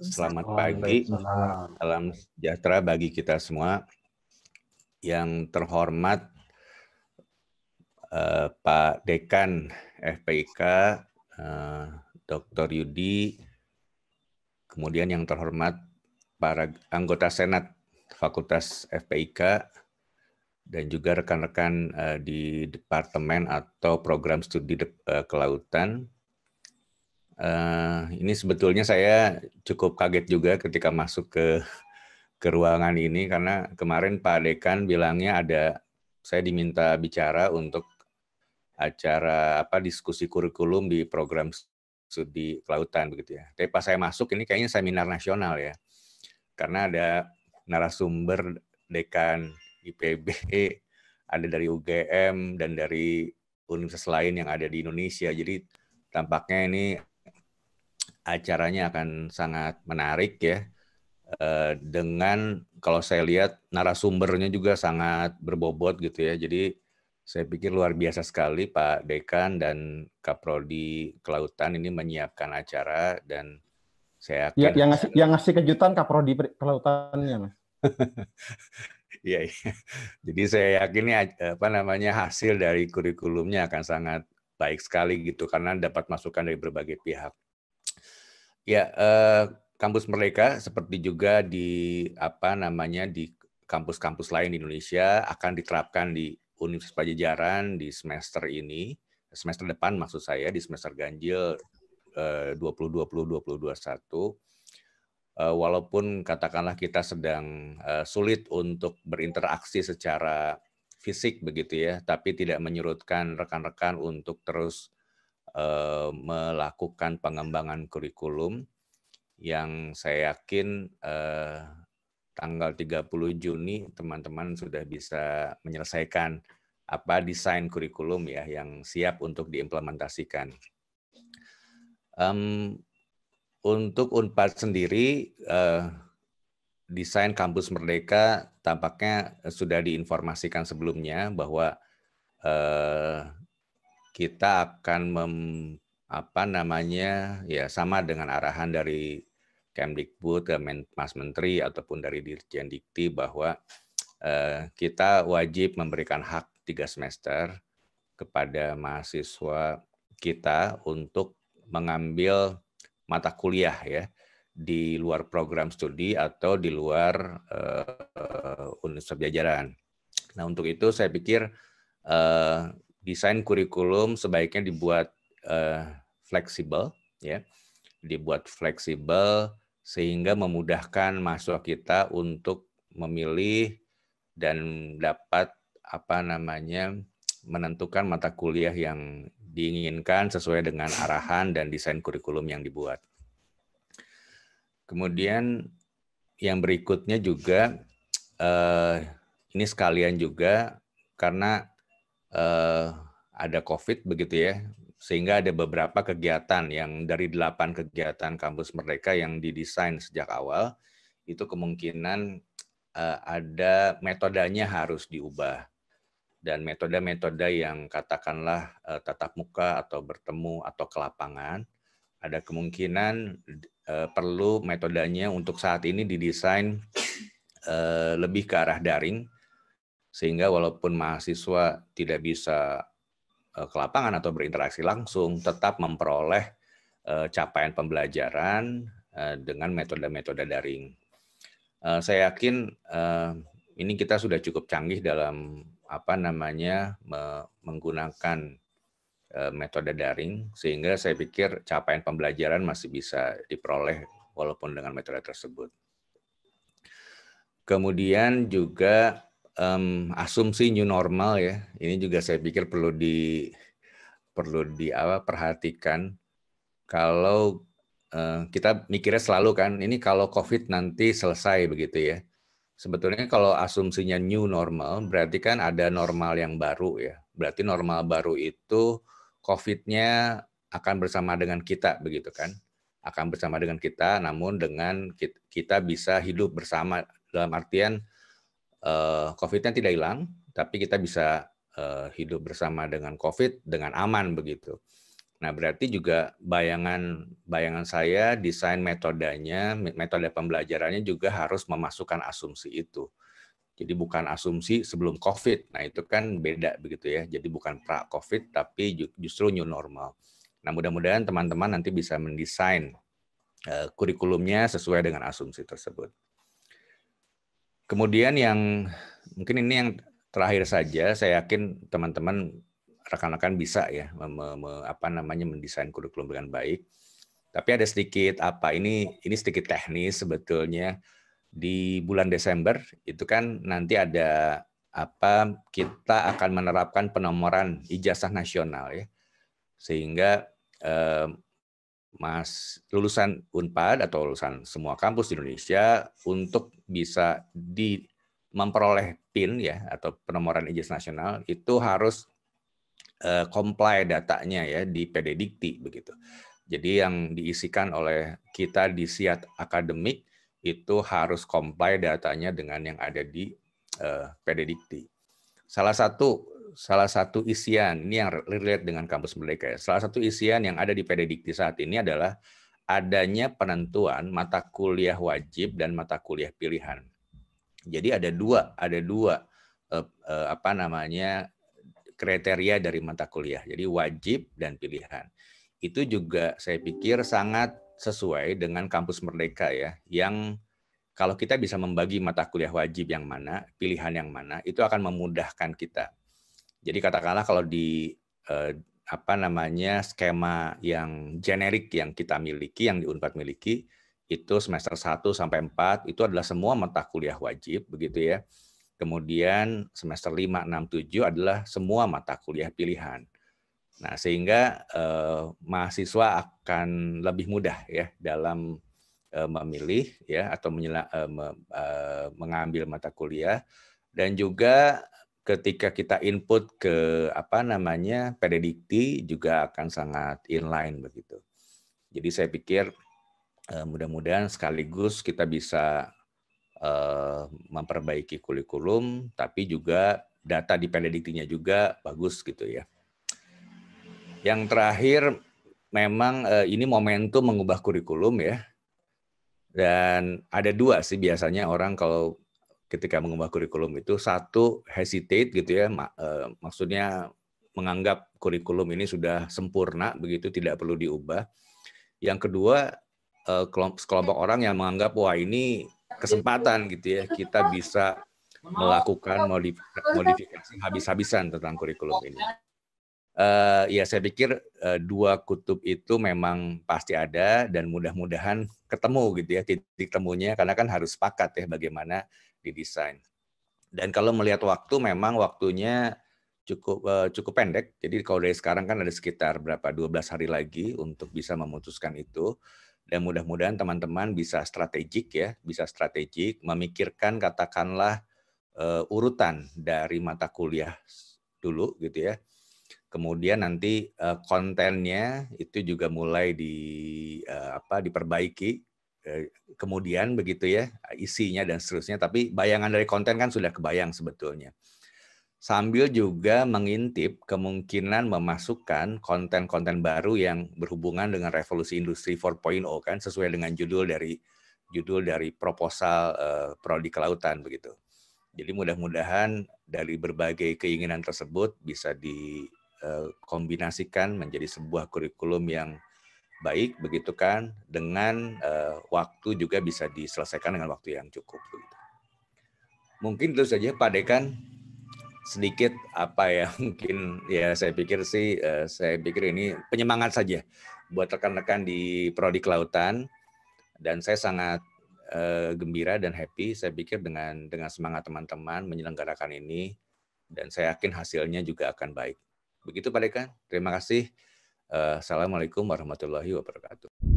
Selamat pagi. Salam sejahtera bagi kita semua. Yang terhormat eh, Pak Dekan FPIK, eh, Dr. Yudi, kemudian yang terhormat para anggota Senat Fakultas FPIK, dan juga rekan-rekan eh, di departemen atau program studi eh, kelautan, Eh, ini sebetulnya saya cukup kaget juga ketika masuk ke ke ruangan ini karena kemarin Pak Dekan bilangnya ada saya diminta bicara untuk acara apa diskusi kurikulum di program studi kelautan begitu ya. Tapi pas saya masuk ini kayaknya seminar nasional ya. Karena ada narasumber dekan IPB, ada dari UGM dan dari universitas lain yang ada di Indonesia. Jadi tampaknya ini acaranya akan sangat menarik ya. Eh, dengan kalau saya lihat narasumbernya juga sangat berbobot gitu ya. Jadi saya pikir luar biasa sekali Pak Dekan dan Kaprodi Kelautan ini menyiapkan acara dan saya akan... ya, yang ngasih yang ngasih kejutan Kaprodi Kelautannya Mas. Iya, ya. Jadi saya yakin ini apa namanya hasil dari kurikulumnya akan sangat baik sekali gitu karena dapat masukan dari berbagai pihak. Ya, eh, kampus mereka seperti juga di apa namanya di kampus-kampus lain di Indonesia akan diterapkan di Universitas Pajajaran di semester ini, semester depan maksud saya di semester ganjil eh, 2020-2021. Eh, walaupun katakanlah kita sedang eh, sulit untuk berinteraksi secara fisik begitu ya, tapi tidak menyurutkan rekan-rekan untuk terus Eh, melakukan pengembangan kurikulum yang saya yakin eh, tanggal 30 Juni teman-teman sudah bisa menyelesaikan apa desain kurikulum ya yang siap untuk diimplementasikan. Um, untuk Unpad sendiri eh, desain kampus merdeka tampaknya sudah diinformasikan sebelumnya bahwa eh, kita akan mem, apa namanya ya sama dengan arahan dari Kemdikbud, Mas Menteri ataupun dari Dirjen Dikti bahwa eh, kita wajib memberikan hak tiga semester kepada mahasiswa kita untuk mengambil mata kuliah ya di luar program studi atau di luar unsur eh, universitas jajaran. Nah untuk itu saya pikir eh, desain kurikulum sebaiknya dibuat uh, fleksibel, ya, dibuat fleksibel sehingga memudahkan mahasiswa kita untuk memilih dan dapat apa namanya menentukan mata kuliah yang diinginkan sesuai dengan arahan dan desain kurikulum yang dibuat. Kemudian yang berikutnya juga eh, ini sekalian juga karena Eh, ada COVID begitu ya, sehingga ada beberapa kegiatan yang dari delapan kegiatan kampus mereka yang didesain sejak awal itu kemungkinan eh, ada metodenya harus diubah dan metode-metode yang katakanlah eh, tatap muka atau bertemu atau ke lapangan ada kemungkinan perlu metodenya untuk saat ini didesain lebih ke arah daring sehingga walaupun mahasiswa tidak bisa eh, ke lapangan atau berinteraksi langsung, tetap memperoleh eh, capaian pembelajaran eh, dengan metode-metode daring. Saya yakin ini kita sudah cukup canggih dalam apa namanya menggunakan metode daring sehingga saya pikir capaian pembelajaran masih bisa diperoleh walaupun dengan metode tersebut. Kemudian juga um, asumsi new normal ya. Ini juga saya pikir perlu di perlu di apa perhatikan kalau uh, kita mikirnya selalu kan ini kalau COVID nanti selesai begitu ya. Sebetulnya kalau asumsinya new normal berarti kan ada normal yang baru ya. Berarti normal baru itu COVID-nya akan bersama dengan kita begitu kan. Akan bersama dengan kita namun dengan kita bisa hidup bersama dalam artian Eh, COVID-nya tidak hilang, tapi kita bisa eh, hidup bersama dengan COVID dengan aman begitu. Nah, berarti juga bayangan bayangan saya desain metodenya, metode pembelajarannya juga harus memasukkan asumsi itu. Jadi bukan asumsi sebelum COVID. Nah, itu kan beda begitu ya. Jadi bukan pra COVID tapi justru new normal. Nah, mudah-mudahan teman-teman nanti bisa mendesain eh, kurikulumnya sesuai dengan asumsi tersebut. Kemudian yang mungkin ini yang terakhir saja, saya yakin teman-teman rekan-rekan bisa ya me, me, apa namanya mendesain kurikulum dengan baik. Tapi ada sedikit apa ini ini sedikit teknis sebetulnya di bulan Desember itu kan nanti ada apa kita akan menerapkan penomoran ijazah nasional ya sehingga eh, mas lulusan Unpad atau lulusan semua kampus di Indonesia untuk bisa di memperoleh PIN ya atau penomoran ijazah nasional itu harus uh, comply datanya ya di pededikti begitu. Jadi yang diisikan oleh kita di siat akademik itu harus comply datanya dengan yang ada di uh, eh, PDDikti. Salah satu salah satu isian ini yang relate dengan kampus merdeka. Ya. Salah satu isian yang ada di Pededikti saat ini adalah adanya penentuan mata kuliah wajib dan mata kuliah pilihan. Jadi ada dua, ada dua eh, eh, apa namanya kriteria dari mata kuliah. Jadi wajib dan pilihan. Itu juga saya pikir sangat sesuai dengan kampus merdeka ya, yang kalau kita bisa membagi mata kuliah wajib yang mana, pilihan yang mana, itu akan memudahkan kita. Jadi katakanlah kalau di eh, apa namanya skema yang generik yang kita miliki, yang di Unpad miliki, itu semester 1 sampai 4 itu adalah semua mata kuliah wajib begitu ya. Kemudian semester 5, 6, 7 adalah semua mata kuliah pilihan. Nah, sehingga eh, mahasiswa akan lebih mudah ya dalam eh, memilih ya atau menyela, eh, me, eh, mengambil mata kuliah dan juga ketika kita input ke apa namanya predikti juga akan sangat inline begitu. Jadi saya pikir eh, mudah-mudahan sekaligus kita bisa eh, memperbaiki kurikulum tapi juga data di prediktinya juga bagus gitu ya. Yang terakhir memang eh, ini momentum mengubah kurikulum ya. Dan ada dua sih biasanya orang kalau ketika mengubah kurikulum itu satu hesitate gitu ya mak, e, eh, maksudnya menganggap kurikulum ini sudah sempurna begitu tidak perlu diubah. Yang kedua eh, kelompok sekelompok orang yang menganggap wah ini kesempatan gitu ya kita bisa melakukan modifikasi habis-habisan tentang kurikulum ini. Uh, ya saya pikir uh, dua kutub itu memang pasti ada dan mudah-mudahan ketemu gitu ya titik temunya karena kan harus sepakat ya bagaimana didesain. Dan kalau melihat waktu memang waktunya cukup uh, cukup pendek. Jadi kalau dari sekarang kan ada sekitar berapa 12 hari lagi untuk bisa memutuskan itu dan mudah-mudahan teman-teman bisa strategik ya, bisa strategik memikirkan katakanlah uh, urutan dari mata kuliah dulu gitu ya kemudian nanti eh, kontennya itu juga mulai di eh, apa diperbaiki eh, kemudian begitu ya isinya dan seterusnya tapi bayangan dari konten kan sudah kebayang sebetulnya sambil juga mengintip kemungkinan memasukkan konten-konten baru yang berhubungan dengan revolusi industri 4.0 kan sesuai dengan judul dari judul dari proposal uh, prodi kelautan begitu jadi mudah-mudahan dari berbagai keinginan tersebut bisa di Eh, kombinasikan menjadi sebuah kurikulum yang baik begitu kan dengan uh, waktu juga bisa diselesaikan dengan waktu yang cukup begitu. Mungkin itu saja Pak Dekan sedikit apa ya mungkin ya saya pikir sih uh, saya pikir ini penyemangat saja buat rekan-rekan di prodi kelautan dan saya sangat uh, gembira dan happy saya pikir dengan dengan semangat teman-teman menyelenggarakan ini dan saya yakin hasilnya juga akan baik. Begitu Pak Dekan. Terima kasih. Eh, Assalamualaikum warahmatullahi wabarakatuh.